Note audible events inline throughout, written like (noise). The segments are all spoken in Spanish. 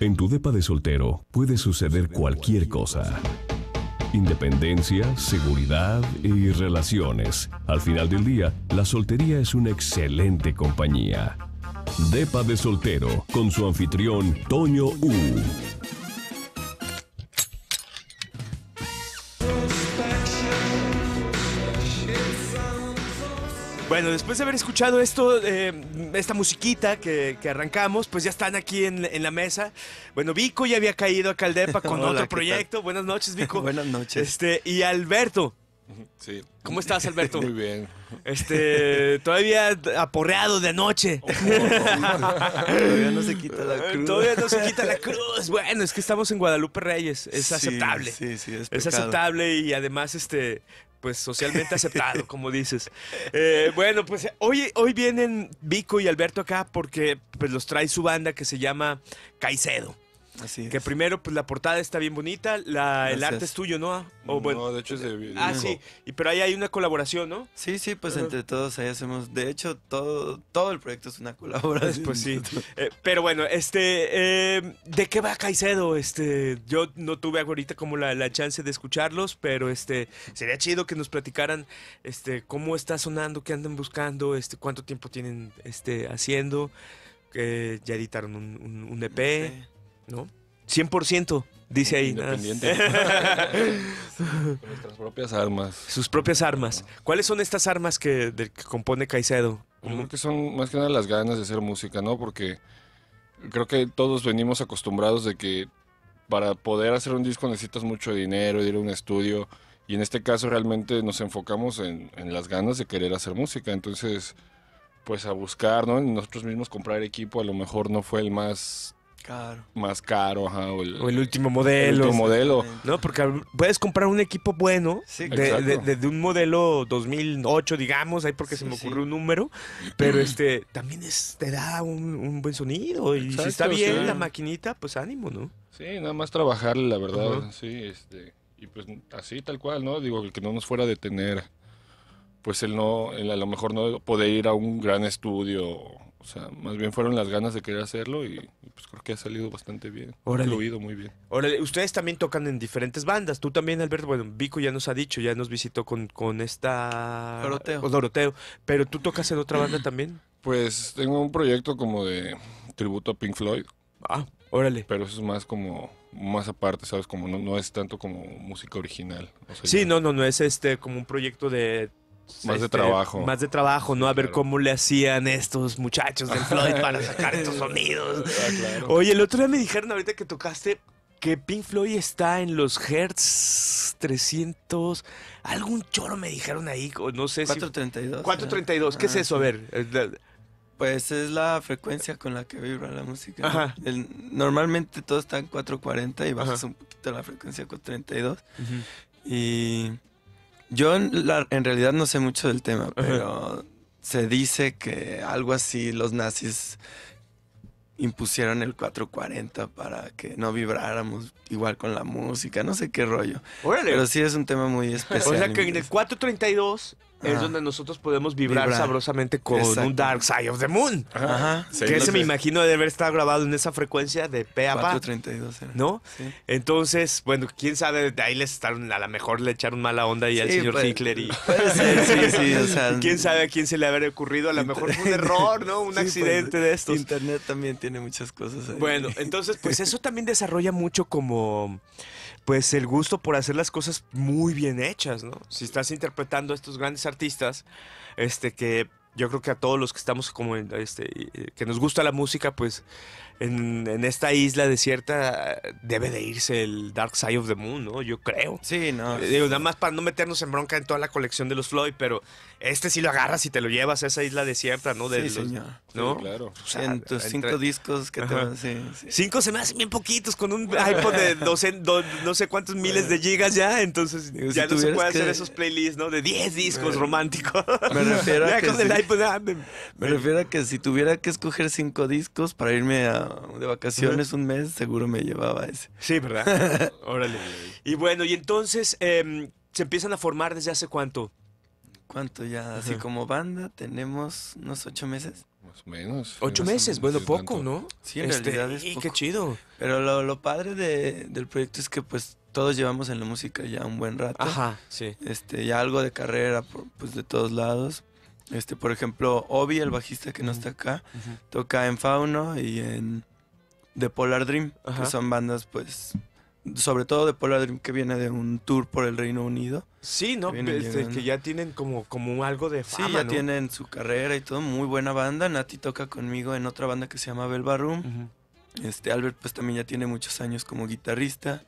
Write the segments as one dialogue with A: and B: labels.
A: En tu depa de soltero puede suceder cualquier cosa. Independencia, seguridad y relaciones. Al final del día, la soltería es una excelente compañía. Depa de soltero con su anfitrión Toño U.
B: Bueno, después de haber escuchado esto, eh, esta musiquita que, arrancamos, pues ya están aquí en, la mesa. Bueno, Vico ya había caído a Caldepa con (laughs) otro proyecto. Buenas noches, (laughs) Vico. Buenas noches. Este, y Alberto. Sí. ¿Cómo estás, Alberto? (laughs) Muy bien. Este, todavía aporreado de noche.
C: todavía no se quita
B: la cruz. Todavía no se quita la cruz. Bueno, es que estamos en Guadalupe Reyes. Es aceptable. Sí, sí, es, es aceptable y además, este, pues socialmente aceptado, (laughs) como dices. Eh, bueno, pues hoy, hoy vienen Vico y Alberto acá porque pues, los trae su banda que se llama Caicedo. Que primero, pues la portada está bien bonita, el arte es
C: tuyo, ¿no? no, de hecho es de... Eh, ah, sí, y, pero ahí hay una colaboración, ¿no? Sí, sí, pues entre todos ahí hacemos... De hecho, todo, todo el proyecto es una colaboración. Pues sí. Eh, pero bueno,
B: este... Eh, ¿De qué va Caicedo? Este, yo no tuve ahorita como la, chance de escucharlos, pero este... Sería chido que nos platicaran este, cómo está sonando, qué andan buscando, este, cuánto tiempo tienen este, haciendo... que ya editaron un, un, un EP. ¿no? 100%, dice ahí. Independiente. (laughs) nuestras propias armas. Sus propias armas. ¿Cuáles son estas armas que, compone Caicedo? creo que son más que nada las ganas de hacer música, ¿no? Porque
A: creo que todos venimos acostumbrados de que para poder hacer un disco necesitas mucho dinero, ir a un estudio. Y en este caso realmente nos enfocamos en, las ganas de querer hacer música. Entonces, pues a buscar, ¿no? Nosotros mismos comprar equipo a lo mejor no fue el
B: más más caro, O el, último modelo. El último modelo. No, porque puedes comprar un equipo bueno de, un modelo 2008, digamos, ahí porque se me ocurrió un número, pero este también te da un, buen sonido y si está bien la maquinita, pues ánimo, ¿no?
A: Sí, nada más trabajarle, la verdad,
B: sí, este, y pues
A: así tal cual, ¿no? Digo, el que no nos fuera a detener, pues él no, a lo mejor no poder ir a un gran estudio o sea, más bien fueron las ganas de querer hacerlo y,
B: pues creo que ha salido bastante bien. ha Fluido muy bien. Órale, ustedes también tocan en diferentes bandas. Tú también, Alberto. Bueno, Vico ya nos ha dicho, ya nos visitó con, con esta... Doroteo. Pero tú tocas en otra banda también.
A: Pues tengo un proyecto como de tributo a Pink Floyd. Ah, órale. Pero eso es más como más aparte, ¿sabes? Como no, no es tanto como música original.
B: sí, no, no, no es este como un proyecto de más de este, trabajo. Más de trabajo, ¿no? A ver cómo le hacían estos muchachos del Floyd para sacar estos (laughs) ah, sonidos. Oye, el otro día me dijeron ahorita que tocaste que Pink Floyd está en los Hertz 300. Algún choro me dijeron ahí, no sé 432, si. 432. 432, ¿qué es ah, eso? A ver.
C: Eh, pues es la frecuencia con la que vibra la música. Ajá. normalmente todo está en 440 y bajas un poquito la frecuencia con 32. Y yo en, realidad no sé mucho del tema, pero se dice que algo así los nazis impusieron el 440 para que no vibráramos igual con la música, no sé qué rollo. Pero sí es un tema muy especial. O sea que en
B: el 432 es donde nosotros podemos vibrar, sabrosamente con un Dark Side of the Moon. Ajá. que ese me imagino debe estar grabado en esa frecuencia de pe a pa. ¿No? Entonces, bueno, quién sabe, de ahí les estaron, a lo mejor le echaron mala onda pues, y al señor y Sí, sí, sí, (laughs)
C: quién sabe a quién se le habrá ocurrido, a lo mejor un error, ¿no? (laughs) Un pues, accidente de estos. Internet también tiene muchas cosas Bueno, (laughs) entonces,
B: pues eso también desarrolla mucho como, pues el gusto por hacer las cosas muy bien hechas, ¿no? Si estás interpretando estos grandes artistas, este, que yo creo que a todos los que estamos como, este, que nos gusta la música, pues en, esta isla desierta debe de irse el Dark Side of the Moon, ¿no? Yo creo. Sí, no. Eh, nada más para no meternos en bronca en toda la colección de los Floyd, pero este sí lo agarras y te lo llevas a esa isla desierta, ¿no? De sí, señor. ¿no? claro. cinco discos que te Cinco se me hacen bien poquitos con un iPod de (laughs) no sé cuántos miles de gigas
C: ya, entonces ya no se puede hacer esos
B: playlists, ¿no? De 10 discos románticos. Me refiero a que ah,
C: me refiero a que si tuviera que escoger cinco discos para irme a de vacaciones un mes seguro me llevaba ese. Sí, ¿verdad?
B: (laughs) Órale. Y bueno, y
C: entonces em, se empiezan a formar desde hace cuánto? ¿Cuánto ya? Así como banda tenemos unos ocho meses. Más o menos. Ocho meses, bueno, poco, ¿no? Sí, en este, realidad es Y qué chido. Pero lo, padre del proyecto es que pues todos llevamos en la música ya un buen rato. Ajá, sí. Este, ya algo de carrera pues de todos lados. Este, por ejemplo, Obi, el bajista que no está acá, toca en Fauno y en The Polar Dream, que son bandas, pues, sobre todo The Polar Dream, que viene de un tour por el Reino Unido. Sí, ¿no? Que, este, que ya tienen como, como algo de fama, Sí, ya tienen su carrera y todo, muy buena banda. Nati toca conmigo en otra banda que se llama Belva Room. Este, Albert, pues, también ya tiene muchos años como guitarrista.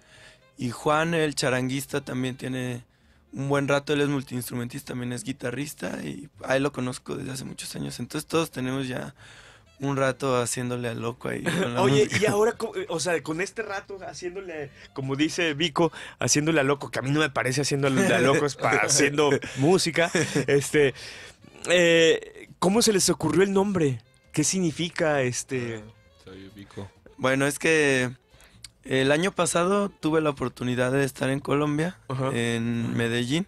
C: Y Juan, el charanguista, también tiene un buen rato, él es multiinstrumentista, también es guitarrista y a él lo conozco desde hace muchos años. Entonces todos tenemos ya un rato haciéndole a loco ahí. (laughs) Oye, y ahora,
B: eh, o sea, con este rato haciéndole,
C: como dice Vico, haciéndole a loco,
B: que a mí no me parece haciéndole a loco, es para haciendo (laughs) música. Este, eh, ¿cómo se les ocurrió el nombre?
C: ¿Qué significa este? Bueno, es que el año pasado tuve la oportunidad de estar en Colombia, en Medellín,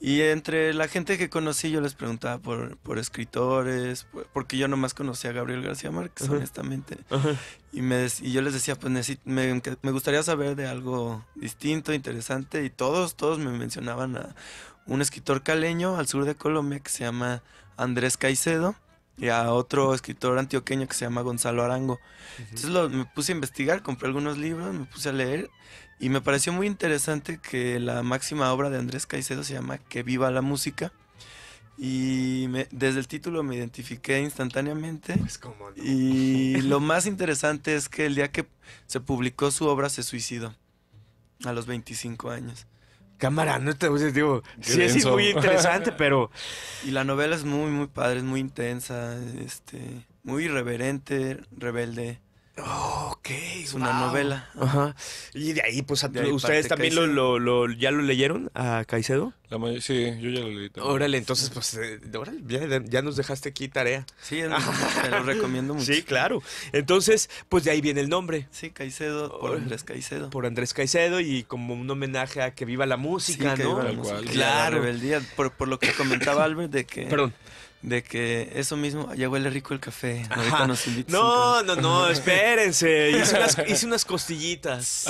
C: y entre la gente que conocí yo les preguntaba por, por escritores, porque yo nomás conocía a Gabriel García Márquez, honestamente. Y, me, y yo les decía, pues me, me, gustaría saber de algo distinto, interesante, y todos, todos me mencionaban a un escritor caleño al sur de Colombia que se llama Andrés Caicedo y a otro escritor antioqueño que se llama Gonzalo Arango. Entonces me puse a investigar, compré algunos libros, me puse a leer y me pareció muy interesante que la máxima obra de Andrés Caicedo se llama Que viva la música. Y desde el título me identifiqué instantáneamente. Pues, y (laughs) lo más interesante es que el día que se publicó su obra se suicidó a los 25 años
B: cámara, no te digo, sí es muy interesante, (laughs)
C: pero... Y la novela es muy, muy padre, es muy intensa, este, muy irreverente, rebelde ok. Es una novela. Ajá. Y de ahí, pues, ¿ustedes también
B: lo, ya lo leyeron a Caicedo? sí, yo ya lo leí. También. Órale, entonces, pues, eh, ya, nos dejaste aquí tarea. Sí, te lo recomiendo mucho. (laughs) Sí, claro. Entonces, pues de ahí viene el nombre. Sí, Caicedo, por Andrés Caicedo. Por Andrés Caicedo y como un homenaje a que viva
C: la música, sí, ¿no? Viva la música. Claro. rebeldía, por, por lo que comentaba Albert de que... Perdón de que eso mismo, ya huele rico el café. no, no, no, (laughs) espérense.
B: Hice unas, hice costillitas.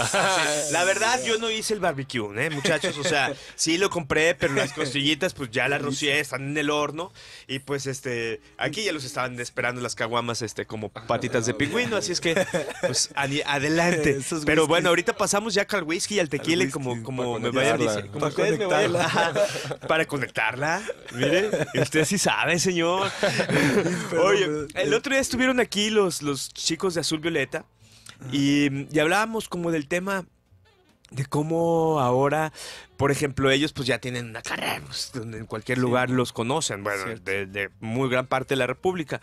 B: la verdad,
C: yo no hice el barbecue, ¿eh,
B: muchachos? O sea, sí lo compré, pero las costillitas, pues ya las rocié, están en el horno. Y pues, este, aquí ya los estaban esperando las caguamas, este, como patitas de pingüino. Así es que, pues, adelante. (laughs) Pero bueno, ahorita pasamos ya al whisky y al tequila, como, como me vayan Para conectarla. Para conectarla. Mire, usted sí sabe señor. (laughs) Oye, el eh. otro día estuvieron aquí los, los chicos de Azul Violeta y, hablábamos como del tema de cómo ahora, por ejemplo, ellos pues ya tienen una carrera, pues, en cualquier lugar los conocen, bueno, de, muy gran parte de la República.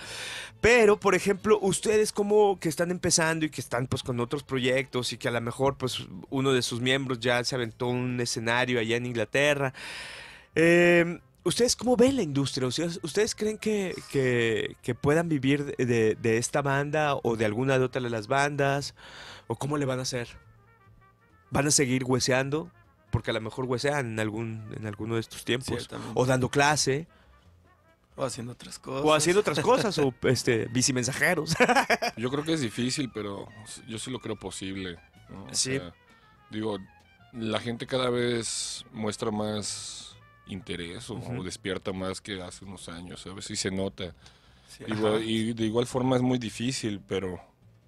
B: Pero, por ejemplo, ustedes como que están empezando y que están pues con otros proyectos y que a lo mejor pues uno de sus miembros ya se aventó un escenario allá en Inglaterra. Eh, ¿Ustedes cómo ven la industria? ¿Ustedes, creen que, puedan vivir de, esta banda o de alguna de otras de las bandas? ¿O cómo le van a hacer? ¿Van a seguir hueseando? Porque a lo mejor huesean en, algún, en alguno de estos tiempos. O dando clase.
C: O haciendo otras cosas. O haciendo otras cosas, o
B: (laughs) este, bicimensajeros. (laughs) yo creo que es difícil, pero
A: yo sí lo creo posible. Sí. digo, la gente cada vez muestra más interés o, despierta más que hace unos años, a ver Y se nota. y de igual forma es muy difícil, pero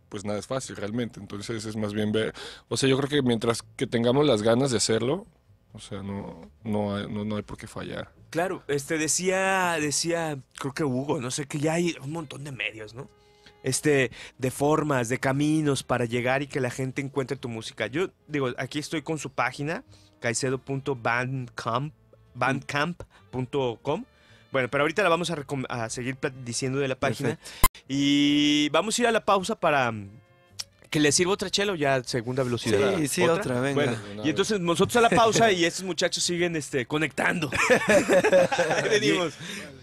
A: pues nada es fácil realmente. Entonces es más bien ver, o sea, yo creo que mientras que tengamos las ganas de hacerlo,
B: o sea, no, no, hay, no, hay por qué fallar. Claro, este decía, decía, creo que Hugo, no sé, que ya hay un montón de medios, ¿no? este, de formas, de caminos para llegar y que la gente encuentre tu música. Yo digo, aquí estoy con su página, caicedo.bandcamp, bandcamp.com. Bueno, pero ahorita la vamos a, seguir diciendo de la página. Y vamos a ir a la pausa para que le sirva otra chela o ya segunda velocidad. Sí, sí, otra, Bueno, y entonces nosotros a la pausa y estos muchachos siguen este, conectando. (laughs)